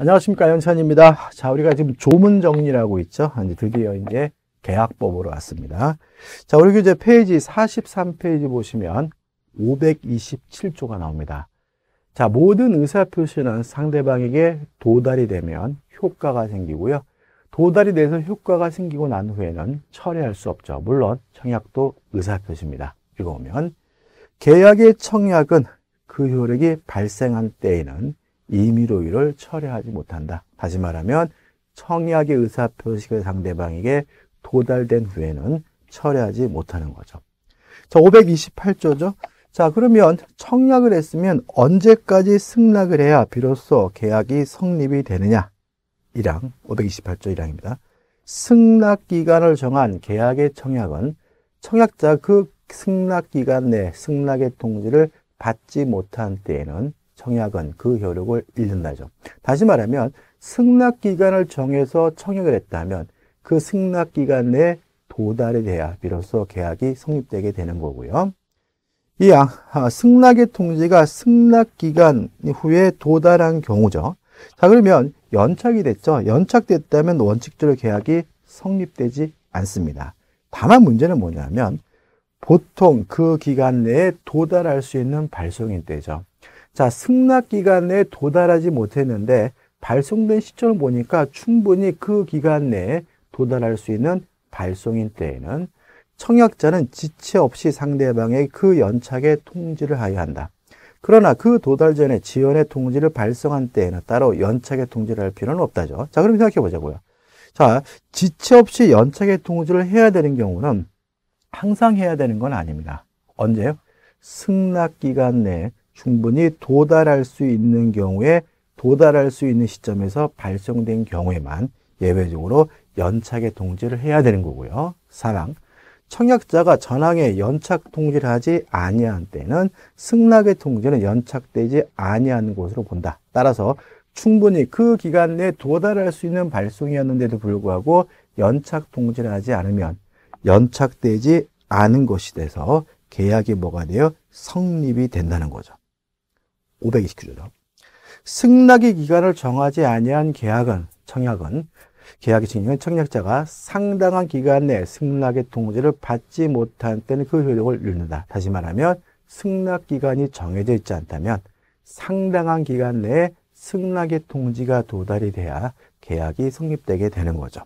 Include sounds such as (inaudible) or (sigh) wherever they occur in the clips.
안녕하십니까 연찬입니다. 자 우리가 지금 조문 정리라고 있죠. 이제 드디어 이제 계약법으로 왔습니다. 자 우리 교재 페이지 43페이지 보시면 527조가 나옵니다. 자 모든 의사표시는 상대방에게 도달이 되면 효과가 생기고요. 도달이 돼서 효과가 생기고 난 후에는 철회할 수 없죠. 물론 청약도 의사표시입니다. 읽어보면 계약의 청약은 그 효력이 발생한 때에는 임의로의를 철회하지 못한다. 다시 말하면 청약의 의사표시가 상대방에게 도달된 후에는 철회하지 못하는 거죠. 자, 528조죠. 자, 그러면 청약을 했으면 언제까지 승낙을 해야 비로소 계약이 성립이 되느냐? 1항, 528조 1항입니다. 승낙 기간을 정한 계약의 청약은 청약자 그 승낙 기간 내 승낙의 통지를 받지 못한 때에는 청약은 그 효력을 잃는다죠. 다시 말하면 승낙 기간을 정해서 청약을 했다면 그 승낙 기간 내 도달이 돼야 비로소 계약이 성립되게 되는 거고요. 이 아, 승낙의 통지가 승낙 기간 후에 도달한 경우죠. 자 그러면 연착이 됐죠. 연착됐다면 원칙대로 계약이 성립되지 않습니다. 다만 문제는 뭐냐면 보통 그 기간 내에 도달할 수 있는 발송인 때죠. 자, 승낙 기간에 도달하지 못했는데 발송된 시점을 보니까 충분히 그 기간 내에 도달할 수 있는 발송인 때에는 청약자는 지체 없이 상대방의 그연착에 통지를 하여야 한다. 그러나 그 도달 전에 지연의 통지를 발송한 때에는 따로 연착의 통지를 할 필요는 없다죠. 자, 그럼 생각해 보자고요. 자, 지체 없이 연착의 통지를 해야 되는 경우는 항상 해야 되는 건 아닙니다. 언제요? 승낙 기간 내에 충분히 도달할 수 있는 경우에 도달할 수 있는 시점에서 발송된 경우에만 예외적으로 연착의 통지를 해야 되는 거고요. 사랑. 청약자가 전항에 연착 통지를 하지 아니한 때는 승낙의 통지는 연착되지 아니하 것으로 본다. 따라서 충분히 그 기간 내에 도달할 수 있는 발송이었는데도 불구하고 연착 통지를 하지 않으면 연착되지 않은 것이 돼서 계약이 뭐가 되어 성립이 된다는 거죠. 529조죠. 승낙의 기간을 정하지 아니한 계약은 청약은 계약의 증명은 청약자가 상당한 기간 내에 승낙의 통지를 받지 못한 때는 그 효력을 잃는다. 다시 말하면 승낙 기간이 정해져 있지 않다면 상당한 기간 내에 승낙의 통지가 도달이 돼야 계약이 성립되게 되는 거죠.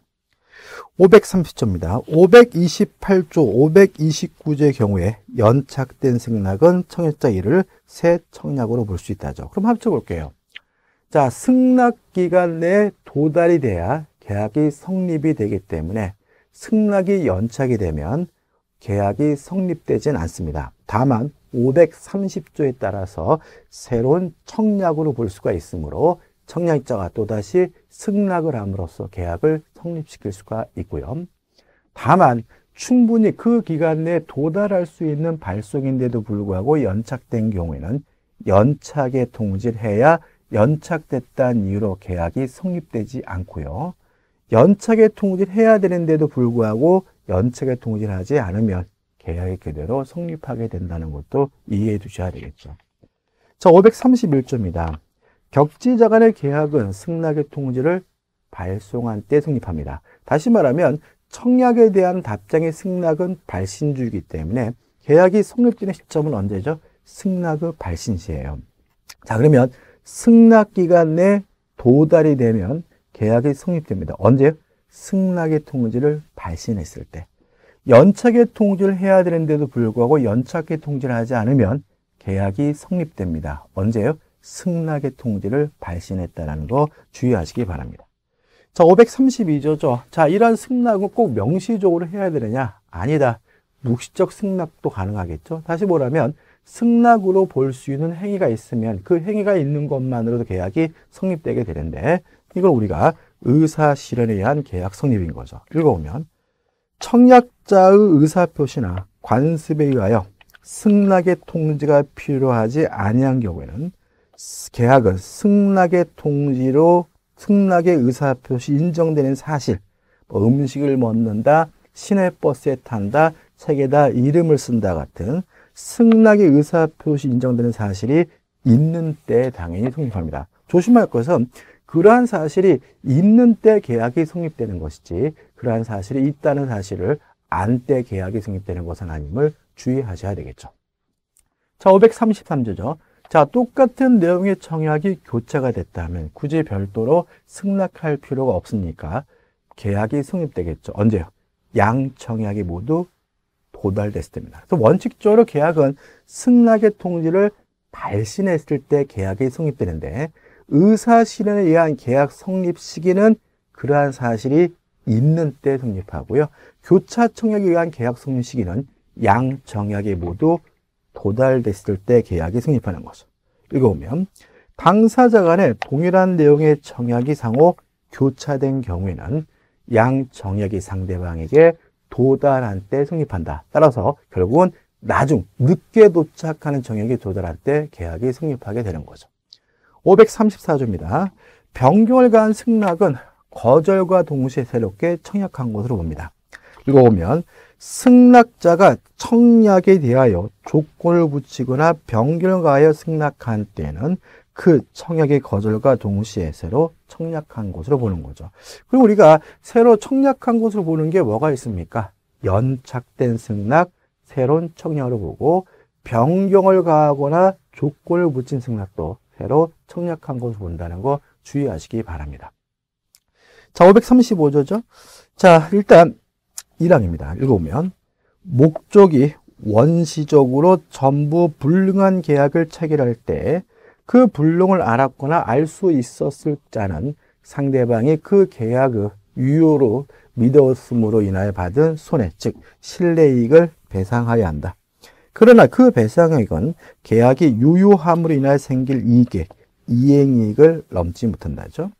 530조입니다. 528조, 529조의 경우에 연착된 승낙은 청약자 1을 새 청약으로 볼 수 있다죠. 그럼 합쳐볼게요. 자, 승낙 기간 내에 도달이 돼야 계약이 성립이 되기 때문에 승낙이 연착이 되면 계약이 성립되진 않습니다. 다만 530조에 따라서 새로운 청약으로 볼 수가 있으므로 청약자가 또다시 승낙을 함으로써 계약을 성립시킬 수가 있고요. 다만 충분히 그 기간 내에 도달할 수 있는 발송인데도 불구하고 연착된 경우에는 연착에 통지해야 연착됐다는 이유로 계약이 성립되지 않고요. 연착에 통지해야 되는데도 불구하고 연착에 통지하지 않으면 계약이 그대로 성립하게 된다는 것도 이해해 두셔야 되겠죠. 자, 531조입니다. 격지자 간의 계약은 승낙의 통지를 발송한 때 성립합니다. 다시 말하면 청약에 대한 답장의 승낙은 발신주이기 때문에 계약이 성립되는 시점은 언제죠? 승낙의 발신 시예요. 자 그러면 승낙 기간 내 도달이 되면 계약이 성립됩니다. 언제요? 승낙의 통지를 발신했을 때. 연착의 통지를 해야 되는데도 불구하고 연착의 통지를 하지 않으면 계약이 성립됩니다. 언제요? 승낙의 통지를 발신했다는거 주의하시기 바랍니다. 자, 532조죠. 자, 이런 승낙은 꼭 명시적으로 해야 되느냐? 아니다. 묵시적 승낙도 가능하겠죠. 다시 뭐라면 승낙으로 볼 수 있는 행위가 있으면 그 행위가 있는 것만으로도 계약이 성립되게 되는데 이걸 우리가 의사 실현에 의한 계약 성립인 거죠. 읽어보면 청약자의 의사 표시나 관습에 의하여 승낙의 통지가 필요하지 아니한 경우에는 계약은 승낙의 통지로 승낙의 의사표시 인정되는 사실, 뭐 음식을 먹는다, 시내버스에 탄다, 책에다 이름을 쓴다 같은 승낙의 의사표시 인정되는 사실이 있는 때 당연히 성립합니다. 조심할 것은 그러한 사실이 있는 때 계약이 성립되는 것이지 그러한 사실이 있다는 사실을 안 때 계약이 성립되는 것은 아님을 주의하셔야 되겠죠. 자, 533조죠. 자, 똑같은 내용의 청약이 교체가 됐다면 굳이 별도로 승낙할 필요가 없으니까 계약이 성립되겠죠. 언제요? 양청약이 모두 도달됐을 때입니다. 그래서 원칙적으로 계약은 승낙의 통지를 발신했을 때 계약이 성립되는데 의사실현에 의한 계약 성립 시기는 그러한 사실이 있는 때 성립하고요. 교차 청약에 의한 계약 성립 시기는 양청약이 모두 도달됐을 때 계약이 승립하는 거죠. 읽어보면 당사자 간에 동일한 내용의 정약이 상호 교차된 경우에는 양 정약이 상대방에게 도달한 때 승립한다. 따라서 결국은 나중 늦게 도착하는 정액이 도달할 때 계약이 성립하게 되는 거죠. 534조입니다. 변경을 간 승낙은 거절과 동시에 새롭게 청약한 것으로 봅니다. 읽어보면 승낙자가 청약에 대하여 조건을 붙이거나 변경하여 승낙한 때는 그 청약의 거절과 동시에 새로 청약한 것으로 보는 거죠. 그리고 우리가 새로 청약한 것으로 보는 게 뭐가 있습니까? 연착된 승낙, 새로운 청약으로 보고 변경을 가하거나 조건을 붙인 승낙도 새로 청약한 것으로 본다는 거 주의하시기 바랍니다. 자, 535조죠. 자, 일단 1항입니다. 읽어보면 목적이 원시적으로 전부 불능한 계약을 체결할 때 그 불능을 알았거나 알 수 있었을 자는 상대방이 그 계약의 유효로 믿었음으로 인하여 받은 손해, 즉 신뢰이익을 배상하여야 한다. 그러나 그 배상액은 계약이 유효함으로 인하여 생길 이익의 이행이익을 넘지 못한다죠.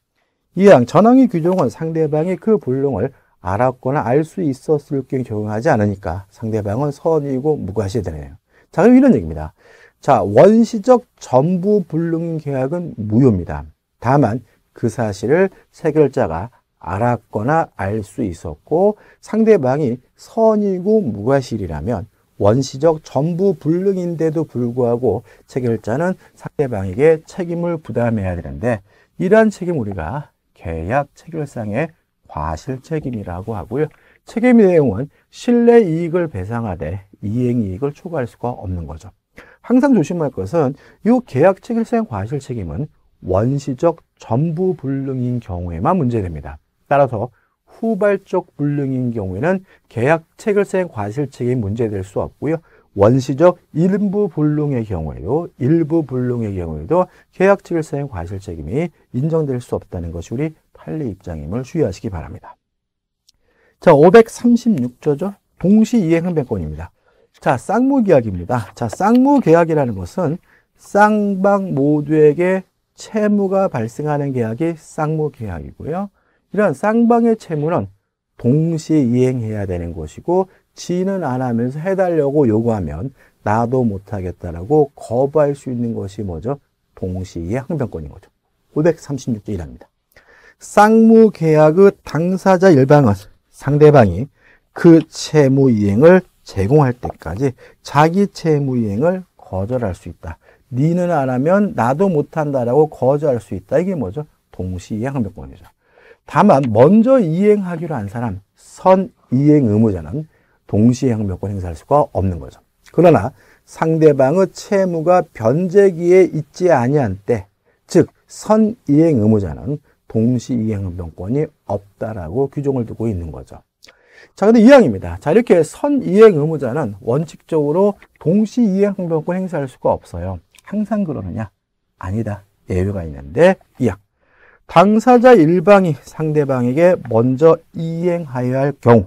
이항 전항의 규정은 상대방이 그 불능을 알았거나 알 수 있었을 경우 적용하지 않으니까 상대방은 선이고 무과시에 되네요. 자, 그럼 이런 얘기입니다. 자, 원시적 전부 불능 계약은 무효입니다. 다만 그 사실을 체결자가 알았거나 알 수 있었고 상대방이 선이고 무과실이라면 원시적 전부 불능인데도 불구하고 체결자는 상대방에게 책임을 부담해야 되는데 이러한 책임 우리가 계약 체결상에 과실 책임이라고 하고요. 책임의 내용은 신뢰 이익을 배상하되 이행 이익을 초과할 수가 없는 거죠. 항상 조심할 것은 이 계약 책임생 과실 책임은 원시적 전부 불능인 경우에만 문제됩니다. 따라서 후발적 불능인 경우에는 계약 책임생 과실 책임이 문제될 수 없고요. 원시적 일부 불능의 경우에도 일부 불능의 경우에도 계약 책임생 과실 책임이 인정될 수 없다는 것이 우리 할리 입장임을 주의하시기 바랍니다. 자, 536조죠. 동시이행항변권입니다. 자, 쌍무계약입니다. 자, 쌍무계약이라는 것은 쌍방 모두에게 채무가 발생하는 계약이 쌍무계약이고요. 이런 쌍방의 채무는 동시 이행해야 되는 것이고 지는 안 하면서 해달라고 요구하면 나도 못하겠다라고 거부할 수 있는 것이 뭐죠? 동시 이행항변권인 거죠. 536조 1입니다 쌍무 계약의 당사자 일방은 상대방이 그 채무 이행을 제공할 때까지 자기 채무 이행을 거절할 수 있다. 니는 안 하면 나도 못한다라고 거절할 수 있다. 이게 뭐죠? 동시이행 항변권이죠. 다만 먼저 이행하기로 한 사람 선 이행 의무자는 동시이행 항변권 행사할 수가 없는 거죠. 그러나 상대방의 채무가 변제기에 있지 아니한 때, 즉 선이행 의무자는 동시이행응변권이 없다라고 규정을 두고 있는 거죠. 자, 근데 이항입니다. 자, 이렇게 선이행 의무자는 원칙적으로 동시이행 항변권 행사할 수가 없어요. 항상 그러느냐? 아니다. 예외가 있는데, 이항. 당사자 일방이 상대방에게 먼저 이행하여야 할 경우,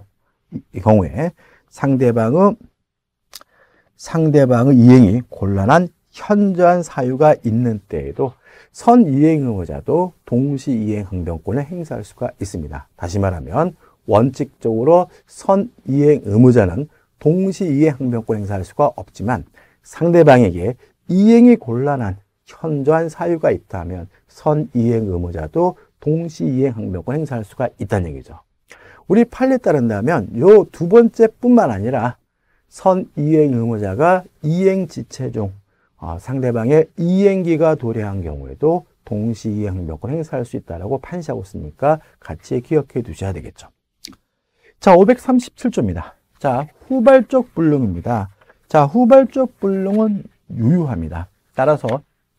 이 경우에 상대방의, 상대방의 이행이 곤란한 현저한 사유가 있는 때에도 선이행의무자도 동시이행항변권을 행사할 수가 있습니다. 다시 말하면 원칙적으로 선이행의무자는 동시이행항변권 행사할 수가 없지만 상대방에게 이행이 곤란한 현저한 사유가 있다면 선이행의무자도 동시이행항변권 행사할 수가 있다는 얘기죠. 우리 판례 에 따른다면 요 두 번째뿐만 아니라 선이행 의무자가 이행 지체 중 아, 상대방의 이행기가 도래한 경우에도 동시 이행력을 행사할 수 있다라고 판시하고 있으니까 같이 기억해 두셔야 되겠죠. 자, 537조입니다. 자, 후발적 불능입니다. 자, 후발적 불능은 유효합니다. 따라서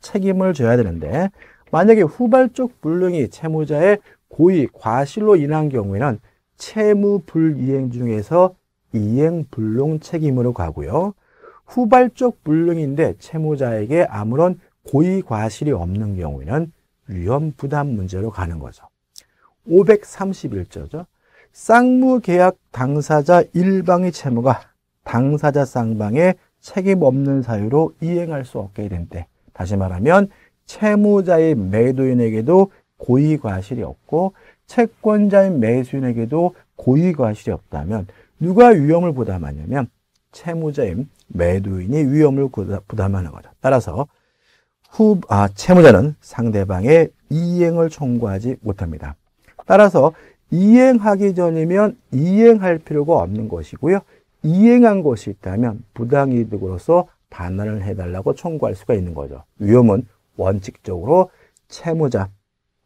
책임을 져야 되는데 만약에 후발적 불능이 채무자의 고의, 과실로 인한 경우에는 채무 불이행 중에서 이행 불능 책임으로 가고요. 후발적 불능인데 채무자에게 아무런 고의 과실이 없는 경우에는 위험 부담 문제로 가는 거죠. 531조죠. 쌍무계약 당사자 일방의 채무가 당사자 쌍방의 책임 없는 사유로 이행할 수 없게 된 때, 다시 말하면 채무자의 매도인에게도 고의 과실이 없고 채권자인 매수인에게도 고의 과실이 없다면 누가 위험을 부담하냐면 채무자인 매도인이 위험을 부담하는 거죠. 따라서 후, 아, 채무자는 상대방의 이행을 청구하지 못합니다. 따라서 이행하기 전이면 이행할 필요가 없는 것이고요. 이행한 것이 있다면 부당이득으로서 반환을 해달라고 청구할 수가 있는 거죠. 위험은 원칙적으로 채무자,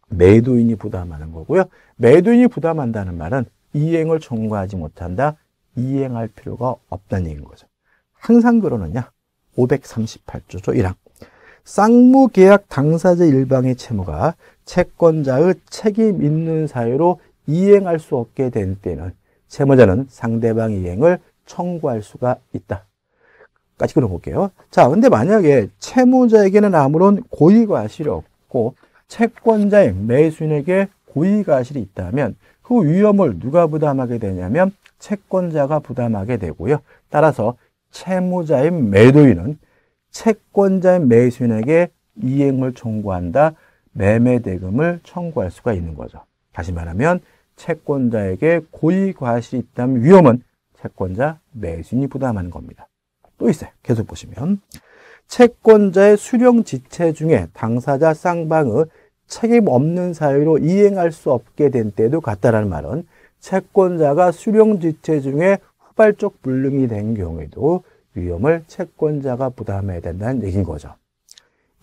매도인이 부담하는 거고요. 매도인이 부담한다는 말은 이행을 청구하지 못한다, 이행할 필요가 없다는 얘기인 거죠. 항상 그러느냐? 538조조 1항. 쌍무계약 당사자 일방의 채무가 채권자의 책임 있는 사유로 이행할 수 없게 된 때는 채무자는 상대방 이행을 청구할 수가 있다. 까지 끊어볼게요. 자, 근데 만약에 채무자에게는 아무런 고의과실이 없고 채권자인 매수인에게 고의과실이 있다면 그 위험을 누가 부담하게 되냐면 채권자가 부담하게 되고요. 따라서 채무자의 매도인은 채권자의 매수인에게 이행을 청구한다. 매매 대금을 청구할 수가 있는 거죠. 다시 말하면 채권자에게 고의 과실이 있다면 위험은 채권자 매수인이 부담하는 겁니다. 또 있어요. 계속 보시면 채권자의 수령 지체 중에 당사자 쌍방의 책임 없는 사유로 이행할 수 없게 된 때도 같다라는 말은 채권자가 수령 지체 중에 폭발적 불능이 된 경우에도 위험을 채권자가 부담해야 된다는 얘기인 거죠.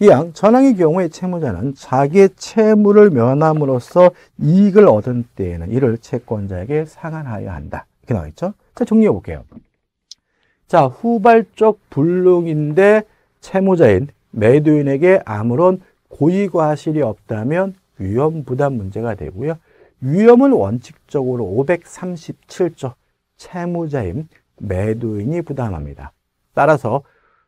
이양 전항의 경우에 채무자는 자기의 채무를 면함으로써 이익을 얻은 때에는 이를 채권자에게 상환하여야 한다. 이렇게 나와 있죠. 자, 정리해 볼게요. 자, 후발적 불능인데 채무자인 매도인에게 아무런 고의과실이 없다면 위험 부담 문제가 되고요. 위험은 원칙적으로 537조 채무자인 매도인이 부담합니다. 따라서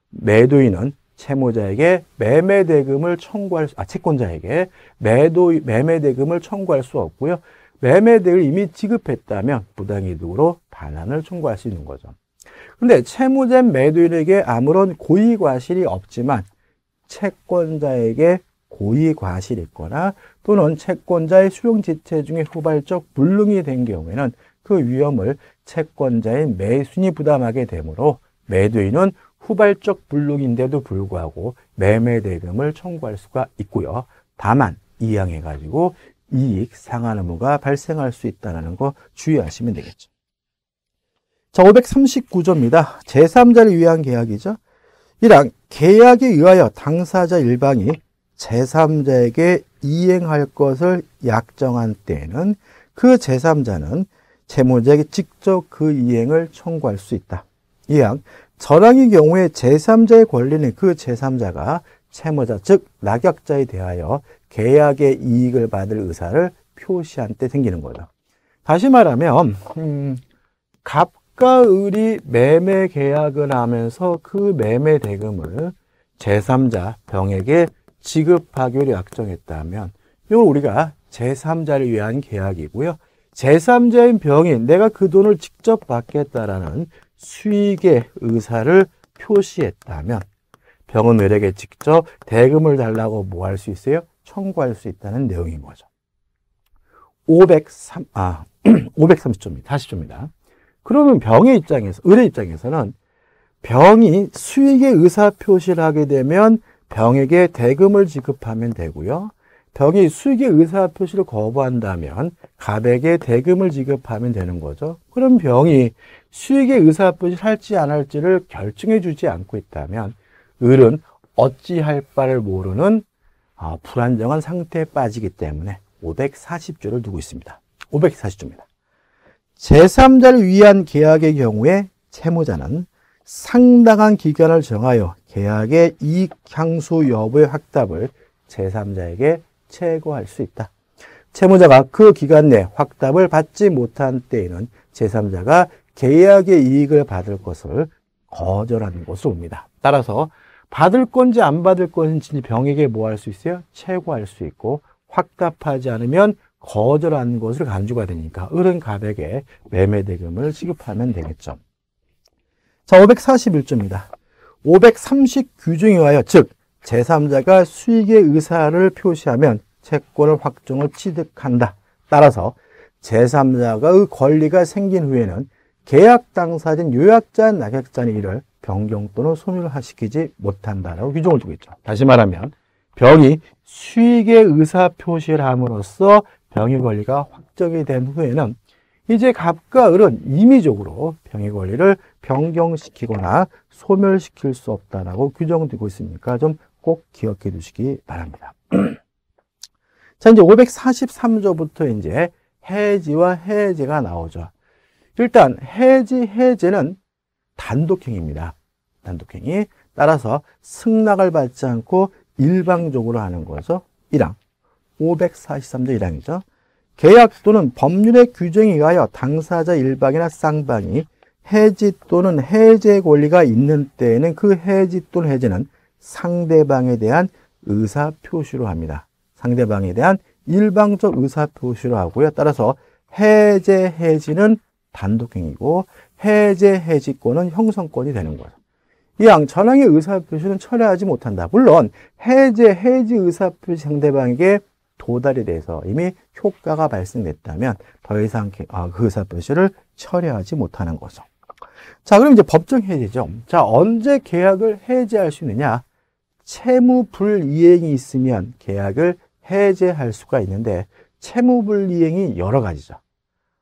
매도인은 채무자에게 매매 대금을 청구할 아 채권자에게 매도 매매 대금을 청구할 수 없고요. 매매 대금을 이미 지급했다면 부당이득으로 반환을 청구할 수 있는 거죠. 근데 채무자 매도인에게 아무런 고의 과실이 없지만 채권자에게 고의 과실이 있거나 또는 채권자의 수용 지체 중에 후발적 불능이 된 경우에는 그 위험을 채권자인 매수인이 부담하게 되므로 매도인은 후발적 불능인데도 불구하고 매매 대금을 청구할 수가 있고요. 다만 이양해 가지고 이익 상한 의무가 발생할 수 있다는 거 주의하시면 되겠죠. 자, 539조입니다. 제3자를 위한 계약이죠. 1항 계약에 의하여 당사자 일방이 제3자에게 이행할 것을 약정한 때에는 그 제3자는 채무자에게 직접 그 이행을 청구할 수 있다. 이항 저랑의 경우에 제3자의 권리는 그 제3자가 채무자 즉 낙약자에 대하여 계약의 이익을 받을 의사를 표시한 때 생기는 거죠. 다시 말하면 음, 갑과 을이 매매 계약을 하면서 그 매매 대금을 제3자 병에게 지급하기로 약정했다면 이걸 우리가 제3자를 위한 계약이고요. 제3자인 병인 내가 그 돈을 직접 받겠다라는 수익의 의사를 표시했다면 병은 을에게 직접 대금을 달라고 뭐 할 수 있어요? 청구할 수 있다는 내용인 거죠. 503, 아, 530조입니다. (clears throat) 40조입니다. 그러면 병의 입장에서, 을의 입장에서는 병이 수익의 의사 표시를 하게 되면 병에게 대금을 지급하면 되고요. 병이 수익의 의사 표시를 거부한다면 가백에 대금을 지급하면 되는 거죠. 그럼 병이 수익의 의사표시 할지 안 할지를 결정해 주지 않고 있다면 을은 어찌할 바를 모르는 아, 불안정한 상태에 빠지기 때문에 540조를 두고 있습니다. 540조입니다. 제3자를 위한 계약의 경우에 채무자는 상당한 기간을 정하여 계약의 이익 향수 여부의 확답을 제3자에게 제고할 수 있다. 채무자가 그 기간 내 확답을 받지 못한 때에는 제3자가 계약의 이익을 받을 것을 거절하는 것으로 옵니다. 따라서 받을 건지 안 받을 건지 병에게 뭐 할 수 있어요? 최고할 수 있고 확답하지 않으면 거절하는 것을 간주가 되니까 을은 갑에 매매 대금을 지급하면 되겠죠. 자, 541조입니다. 530 규정에 의하즉 제3자가 수익의 의사를 표시하면 채권 확정을 취득한다. 따라서 제3자가 의 권리가 생긴 후에는 계약 당사자인 요약자, 낙약자는 이를 변경 또는 소멸화시키지 못한다라고 규정을 두고 있죠. 다시 말하면 병이 수익의 의사 표시를 함으로써 병의 권리가 확정이 된 후에는 이제 갑과 을은 임의적으로 병의 권리를 변경시키거나 소멸시킬 수 없다라고 규정되고 있으니까 좀 꼭 기억해 두시기 바랍니다. (clears throat) 자, 이제 543조부터 이제 해지와 해제가 나오죠. 일단 해지, 해제는 단독행위입니다. 단독행위. 따라서 승낙을 받지 않고 일방적으로 하는 거죠. 1항. 543조 1항이죠. 계약 또는 법률의 규정에 의하여 당사자 일방이나 쌍방이 해지 또는 해제 권리가 있는 때에는 그 해지 또는 해제는 상대방에 대한 의사 표시로 합니다. 상대방에 대한 일방적 의사표시로 하고요. 따라서 해제 해지는 단독행위고 해제 해지권은 형성권이 되는 거죠. 이 양천항의 의사표시는 철회하지 못한다. 물론 해제 해지 의사표시 상대방에게 도달이 돼서 이미 효과가 발생됐다면 더 이상 아, 그 의사표시를 철회하지 못하는 거죠. 자, 그럼 이제 법정 해제죠. 자, 언제 계약을 해제할 수 있느냐? 채무 불이행이 있으면 계약을 해제할 수가 있는데 채무불이행이 여러 가지죠.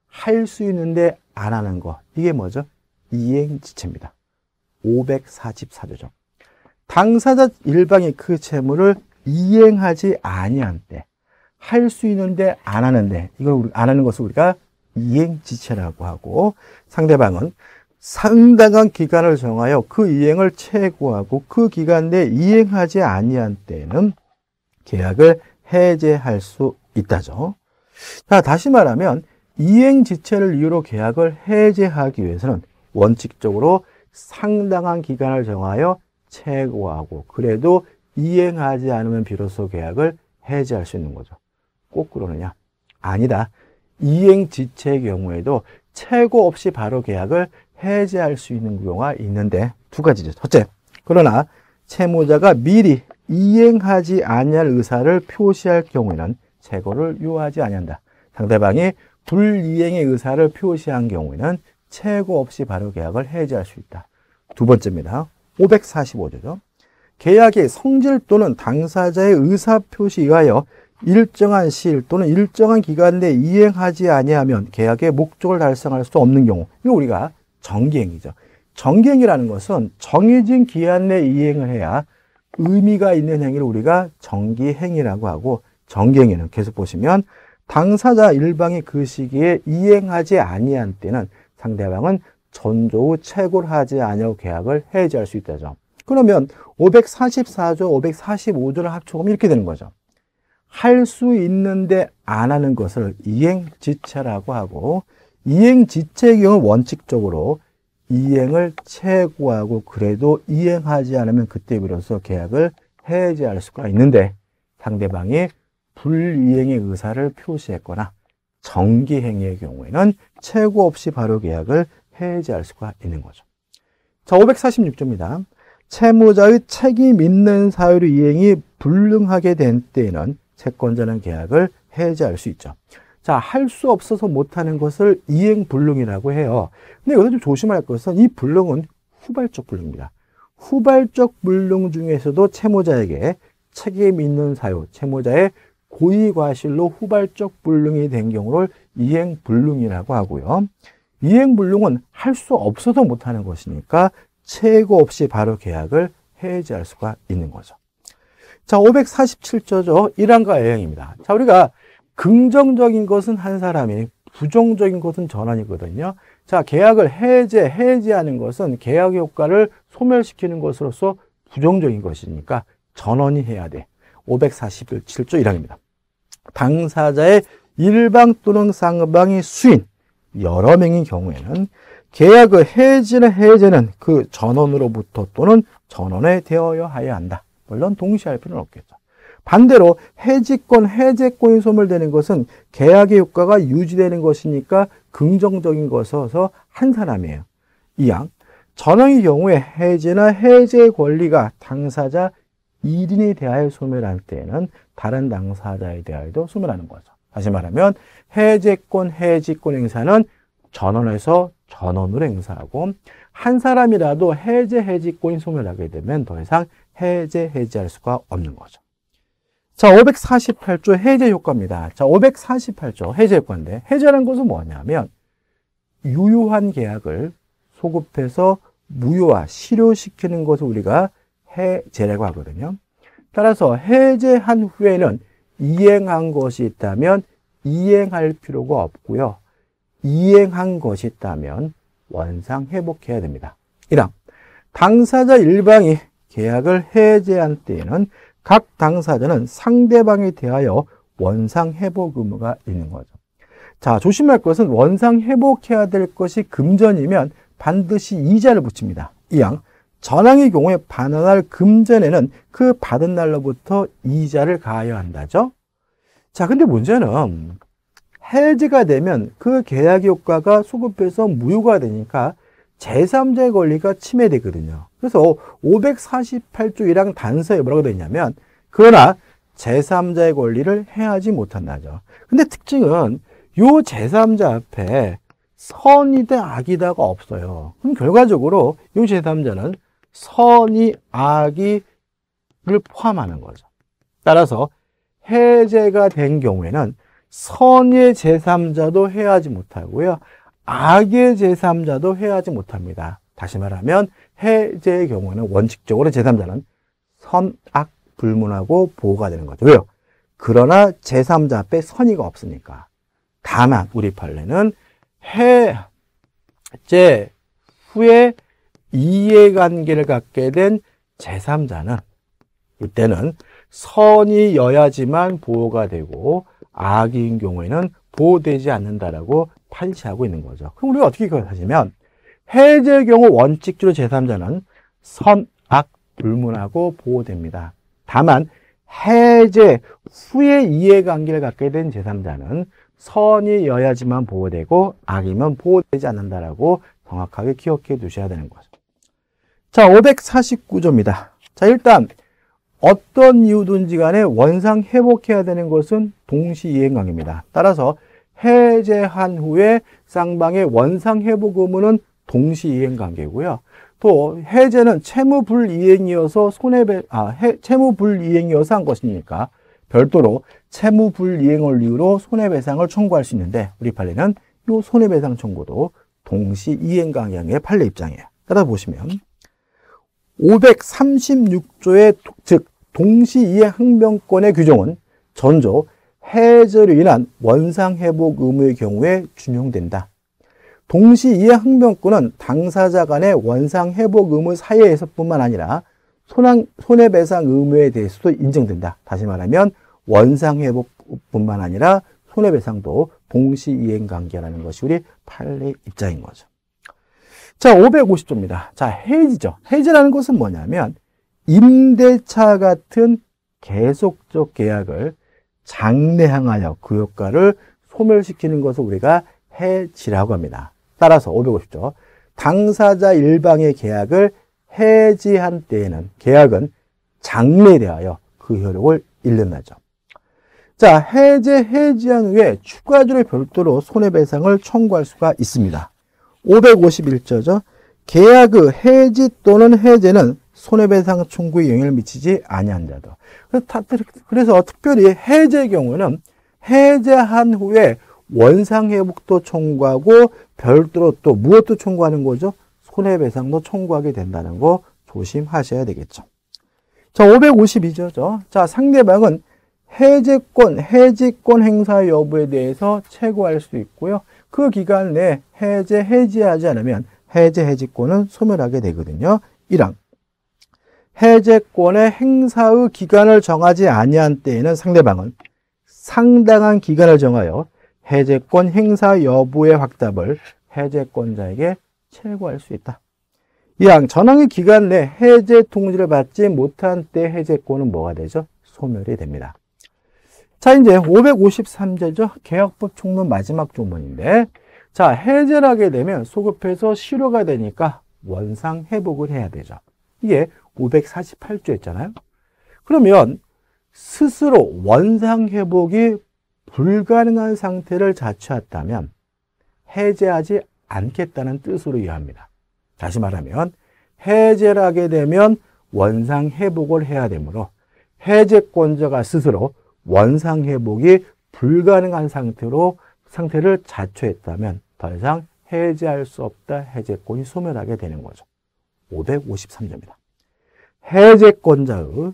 할 수 있는데 안 하는 거. 이게 뭐죠? 이행지체입니다. 544조죠. 당사자 일방이 그 채무를 이행하지 아니한 때, 할 수 있는데 안 하는데, 이걸 안 하는 것을 우리가 이행지체라고 하고, 상대방은 상당한 기간을 정하여 그 이행을 체고하고 그 기간 내 이행하지 아니한 때는 계약을 해제할 수 있다죠. 자, 다시 말하면 이행 지체를 이유로 계약을 해제하기 위해서는 원칙적으로 상당한 기간을 정하여 최고하고 그래도 이행하지 않으면 비로소 계약을 해제할 수 있는 거죠. 꼭 그러느냐? 아니다. 이행 지체의 경우에도 최고 없이 바로 계약을 해제할 수 있는 경우가 있는데 두 가지죠. 첫째, 그러나 채무자가 미리 이행하지 아니할 의사를 표시할 경우에는 제고를 요하지 아니한다. 상대방이 불이행의 의사를 표시한 경우에는 체고 없이 바로 계약을 해지할 수 있다. 두 번째입니다. 545조죠. 계약의 성질 또는 당사자의 의사표시 의하여 일정한 시일 또는 일정한 기간 내에 이행하지 아니하면 계약의 목적을 달성할 수 없는 경우 이거 우리가 정기행이죠. 정기행이라는 것은 정해진 기한 내에 이행을 해야 의미가 있는 행위를 우리가 정기행위라고 하고 정기행위는 계속 보시면 당사자 일방이 그 시기에 이행하지 아니한 때는 상대방은 전조 후 채굴하지 아니하고 계약을 해지할 수 있다. 죠 그러면 544조, 545조를 합쳐보면 이렇게 되는 거죠. 할 수 있는데 안 하는 것을 이행지체라고 하고 이행지체의 경우 원칙적으로 이행을 최고하고 그래도 이행하지 않으면 그때 비로소 계약을 해제할 수가 있는데 상대방이 불이행의 의사를 표시했거나 정기행위의 경우에는 최고 없이 바로 계약을 해제할 수가 있는 거죠. 자, 546조입니다. 채무자의 책임 있는 사유로 이행이 불능하게 된 때에는 채권자는 계약을 해지할 수 있죠. 자, 할 수 없어서 못하는 것을 이행불능이라고 해요. 근데 여기서 좀 조심할 것은 이 불능은 후발적 불능입니다. 후발적 불능 중에서도 채무자에게 책임 있는 사유, 채무자의 고의과실로 후발적 불능이 된 경우를 이행불능이라고 하고요. 이행불능은 할 수 없어서 못하는 것이니까 최고 없이 바로 계약을 해지할 수가 있는 거죠. 자, 547조죠. 1항과 2항입니다 자, 우리가 긍정적인 것은 한 사람이, 부정적인 것은 전환이거든요. 자, 계약을 해제, 해제하는 것은 계약 효과를 소멸시키는 것으로서 부정적인 것이니까 전원이 해야 돼. 547조 1항입니다. 당사자의 일방 또는 상방이 수인, 여러 명인 경우에는 계약의 해지나 해제는 그 전원으로부터 또는 전원에 대하여 해야 한다. 물론 동시에 할 필요는 없겠죠. 반대로 해지권, 해제권이 소멸되는 것은 계약의 효과가 유지되는 것이니까 긍정적인 것어서 한 사람이에요. 이양 전형의 경우에 해제나 해제 권리가 당사자 1인에 대하여 소멸할 때에는 다른 당사자에 대하여도 소멸하는 거죠. 다시 말하면 해제권, 해지권 행사는 전원에서 전원으로 행사하고 한 사람이라도 해제, 해지권이 소멸하게 되면 더 이상 해제, 해지할 수가 없는 거죠. 자, 548조 해제 효과입니다. 자, 548조 해제 효과인데 해제라는 것은 뭐냐면 유효한 계약을 소급해서 무효화, 실효시키는 것을 우리가 해제라고 하거든요. 따라서 해제한 후에는 이행한 것이 있다면 이행할 필요가 없고요. 이행한 것이 있다면 원상 회복해야 됩니다. 이랑 당사자 일방이 계약을 해제한 때에는 각 당사자는 상대방에 대하여 원상회복 의무가 있는 거죠. 자, 조심할 것은 원상회복해야 될 것이 금전이면 반드시 이자를 붙입니다. 이양. 전항의 경우에 반환할 금전에는 그 받은 날로부터 이자를 가야 한다죠. 자, 근데 문제는 해지가 되면 그 계약 효과가 소급해서 무효가 되니까 제3자의 권리가 침해되거든요. 그래서 548조 1항 단서에 뭐라고 되어 있냐면 그러나 제3자의 권리를 해하지 못한다죠. 근데 특징은 요 제3자 앞에 선이대 악이다가 없어요. 그럼 결과적으로 요 제3자는 선이 악이를 포함하는 거죠. 따라서 해제가 된 경우에는 선의 제3자도 해하지 못하고요. 악의 제3자도 해하지 못합니다. 다시 말하면 해제의 경우에는 원칙적으로 제3자는 선악 불문하고 보호가 되는 거죠. 왜요? 그러나 제3자 앞에 선의가 없으니까. 다만 우리 판례는 해제 후에 이해관계를 갖게 된 제3자는 이때는 선이여야지만 보호가 되고 악인 경우에는 보호되지 않는다라고 판시하고 있는 거죠. 그럼 우리가 어떻게 이것하시면 해제의 경우 원칙주로 제3자는 선악 불문하고 보호됩니다. 다만 해제 후에 이해관계를 갖게 된 제3자는 선이여야지만 보호되고 악이면 보호되지 않는다라고 정확하게 기억해 두셔야 되는 거죠. 자, 549조입니다. 자, 일단 어떤 이유든지 간에 원상 회복해야 되는 것은 동시 이행관계입니다. 따라서 해제한 후에 쌍방의 원상회복 의무는 동시 이행 관계고요. 또 해제는 채무 불이행이어서 손해배 아 해, 채무 불이행이어서 한 것이니까 별도로 채무 불이행을 이유로 손해배상을 청구할 수 있는데 우리 판례는 이 손해배상 청구도 동시 이행 강행의 판례 입장이에요. 따라 보시면 536조의 즉 동시 이행 항변권의 규정은 전조 해저로 인한 원상회복 의무의 경우에 준용된다. 동시 이해 항변권은 당사자 간의 원상회복 의무 사이에서뿐만 아니라 손해배상 의무에 대해서도 인정된다. 다시 말하면 원상회복뿐만 아니라 손해배상도 동시 이행관계라는 것이 우리 판례 입장인 거죠. 자, 550조입니다. 자, 해지죠. 해지라는 것은 뭐냐면 임대차 같은 계속적 계약을 장래향하여그 효과를 소멸시키는 것을 우리가 해지라고 합니다. 따라서 550조 당사자 일방의 계약을 해지한 때에는 계약은 장래에 대하여 그 효력을 잃는다죠. 자, 해제, 해지한 후에 추가주를 별도로 손해배상을 청구할 수가 있습니다. 551조죠. 계약의 해지 또는 해제는 손해배상 청구에 영향을 미치지 아니한다도. 그래서 특별히 해제의 경우는 해제한 후에 원상회복도 청구하고 별도로 또 무엇도 청구하는 거죠? 손해배상도 청구하게 된다는 거 조심하셔야 되겠죠. 자, 552조죠. 자, 상대방은 해제권, 해지권 행사 여부에 대해서 최고할 수 있고요. 그 기간 내에 해제, 해지하지 않으면 해제, 해지권은 소멸하게 되거든요. 1항. 해제권의 행사의 기간을 정하지 아니한 때에는 상대방은 상당한 기간을 정하여 해제권 행사 여부의 확답을 해제권자에게 최고할 수 있다. 이항 전항의 기간 내 해제 통지를 받지 못한 때 해제권은 뭐가 되죠? 소멸이 됩니다. 자 이제 553제죠. 개혁법 총론 마지막 조문인데 자 해제를 하게 되면 소급해서 실효가 되니까 원상 회복을 해야 되죠. 이게 5 4 8조했잖아요 그러면 스스로 원상회복이 불가능한 상태를 자처했다면 해제하지 않겠다는 뜻으로 이해합니다. 다시 말하면 해제를 하게 되면 원상회복을 해야 되므로 해제권자가 스스로 원상회복이 불가능한 상태로 상태를 자처했다면더 이상 해제할 수 없다 해제권이 소멸하게 되는 거죠. 553조입니다. 해제권자의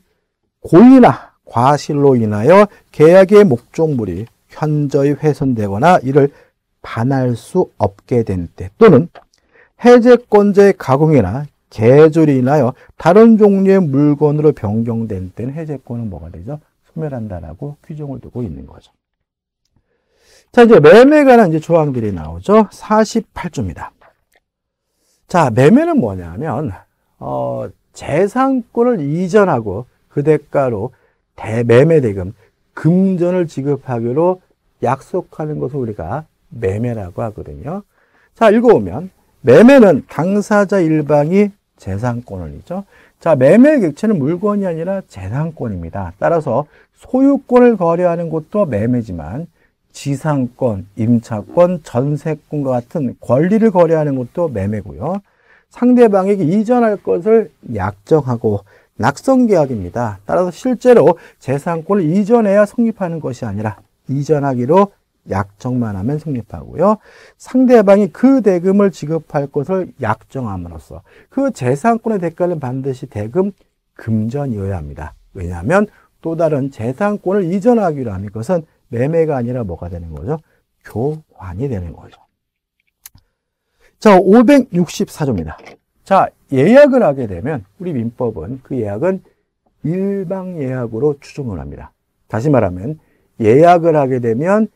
고의나 과실로 인하여 계약의 목적물이 현저히 훼손되거나 이를 반할 수 없게 된 때 또는 해제권자의 가공이나 계절이 인하여 다른 종류의 물건으로 변경된 때는 해제권은 뭐가 되죠? 소멸한다라고 규정을 두고 있는 거죠. 자, 이제 매매에 관한 이제 조항들이 나오죠. 48조입니다. 자, 매매는 뭐냐면, 어, 재산권을 이전하고 그 대가로 대매매 대금, 금전을 지급하기로 약속하는 것을 우리가 매매라고 하거든요. 자, 읽어보면 매매는 당사자 일방이 재산권이죠. 을 자, 매매 객체는 물건이 아니라 재산권입니다. 따라서 소유권을 거래하는 것도 매매지만 지상권, 임차권, 전세권과 같은 권리를 거래하는 것도 매매고요. 상대방에게 이전할 것을 약정하고 낙선계약입니다. 따라서 실제로 재산권을 이전해야 성립하는 것이 아니라 이전하기로 약정만 하면 성립하고요. 상대방이 그 대금을 지급할 것을 약정함으로써 그 재산권의 대가는 반드시 대금 금전이어야 합니다. 왜냐하면 또 다른 재산권을 이전하기로 하면 것은 매매가 아니라 뭐가 되는 거죠? 교환이 되는 거죠. 자, 564조입니다. 자, 예약을 하게 되면 우리 민법은 그 예약은 일방 예약으로 추정을 합니다. 다시 말하면 예약을 하게 되면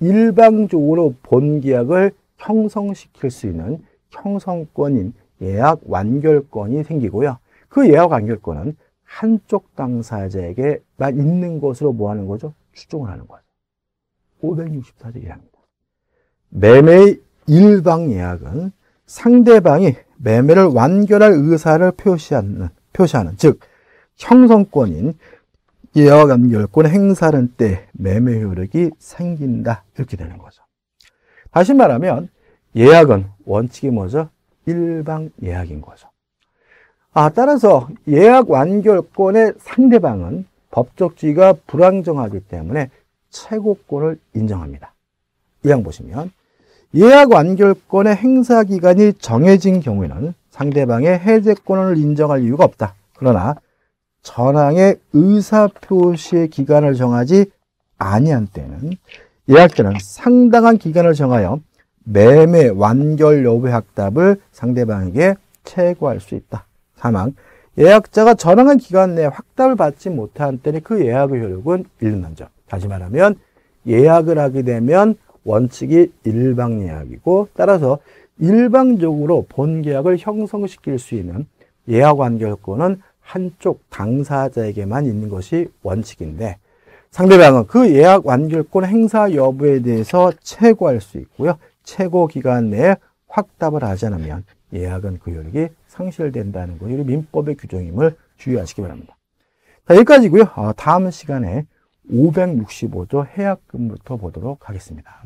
일방적으로 본계약을 형성시킬 수 있는 형성권인 예약 완결권이 생기고요. 그 예약 완결권은 한쪽 당사자에게만 있는 것으로 뭐 하는 거죠? 추종을 하는 거죠. 564조 1합니다. 매매의 일방 예약은 상대방이 매매를 완결할 의사를 표시하는, 표시하는 즉 형성권인 예약 완결권 행사는 때 매매 효력이 생긴다 이렇게 되는 거죠. 다시 말하면 예약은 원칙이 뭐죠? 일방 예약인 거죠. 아, 따라서 예약 완결권의 상대방은 법적 지위가 불안정하기 때문에 최고권을 인정합니다. 이왕 보시면 예약 완결권의 행사 기간이 정해진 경우에는 상대방의 해제권을 인정할 이유가 없다. 그러나 전항의 의사표시의 기간을 정하지 아니한 때는 예약자는 상당한 기간을 정하여 매매 완결 여부의 확답을 상대방에게 최고할 수 있다. 사망 예약자가 전항한 기간 내에 확답을 받지 못한 때는 그 예약의 효력은 잃는다. 다시 말하면 예약을 하게 되면 원칙이 일방예약이고 따라서 일방적으로 본계약을 형성시킬 수 있는 예약완결권은 한쪽 당사자에게만 있는 것이 원칙인데 상대방은 그 예약 완결권 행사 여부에 대해서 최고할 수 있고요. 최고 기간 내에 확답을 하지 않으면 예약은 그 효력이 상실된다는 것이 민법의 규정임을 주의하시기 바랍니다. 자, 여기까지고요. 어, 다음 시간에 565조 해약금부터 보도록 하겠습니다.